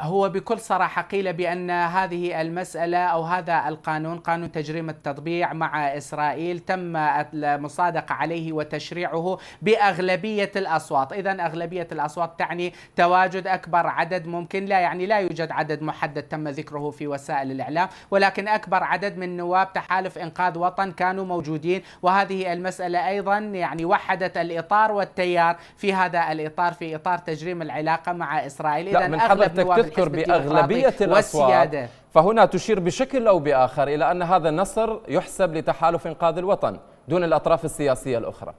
هو بكل صراحة قيل بأن هذه المسألة أو هذا القانون قانون تجريم التطبيع مع إسرائيل تم المصادقة عليه وتشريعه بأغلبية الأصوات إذا أغلبية الأصوات تعني تواجد أكبر عدد ممكن لا يعني لا يوجد عدد محدد تم ذكره في وسائل الإعلام ولكن أكبر عدد من نواب تحالف إنقاذ وطن كانوا موجودين وهذه المسألة أيضا يعني وحدت الإطار والتيار في هذا الإطار في إطار تجريم العلاقة مع إسرائيل إذا أغلب نواب يذكر بأغلبية الأصوات فهنا تشير بشكل أو بآخر إلى أن هذا النصر يحسب لتحالف إنقاذ الوطن دون الأطراف السياسية الأخرى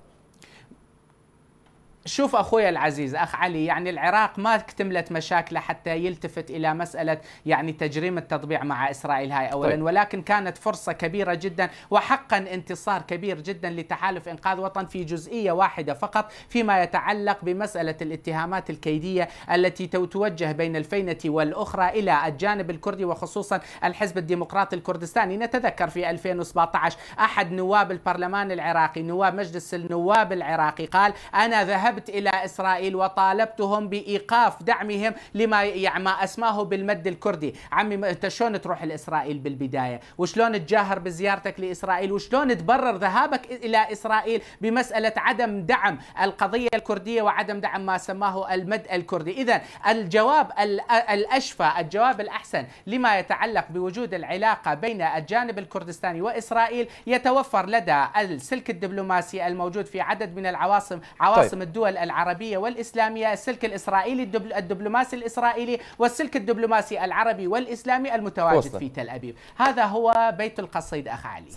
شوف اخوي العزيز اخ علي يعني العراق ما اكتملت مشاكله حتى يلتفت الى مساله يعني تجريم التطبيع مع اسرائيل هاي اولا طيب. ولكن كانت فرصه كبيره جدا وحقا انتصار كبير جدا لتحالف انقاذ وطن في جزئيه واحده فقط فيما يتعلق بمساله الاتهامات الكيديه التي توجه بين الفينه والاخرى الى الجانب الكردي وخصوصا الحزب الديمقراطي الكردستاني نتذكر في 2017 احد نواب البرلمان العراقي نواب مجلس النواب العراقي قال انا ذهبت ذهبت إلى إسرائيل وطالبتهم بإيقاف دعمهم لما يعني ما أسماه بالمد الكردي عمي أنت شلون تروح لإسرائيل بالبداية وشلون تجاهر بزيارتك لإسرائيل وشلون تبرر ذهابك إلى إسرائيل بمسألة عدم دعم القضية الكردية وعدم دعم ما سماه المد الكردي إذا الجواب الأشفى الجواب الأحسن لما يتعلق بوجود العلاقة بين الجانب الكردستاني وإسرائيل يتوفر لدى السلك الدبلوماسي الموجود في عدد من العواصم عواصم طيب. الدول الدول العربية والإسلامية السلك الإسرائيلي الدبلوماسي الإسرائيلي والسلك الدبلوماسي العربي والإسلامي المتواجد في تل أبيب هذا هو بيت القصيد أخ علي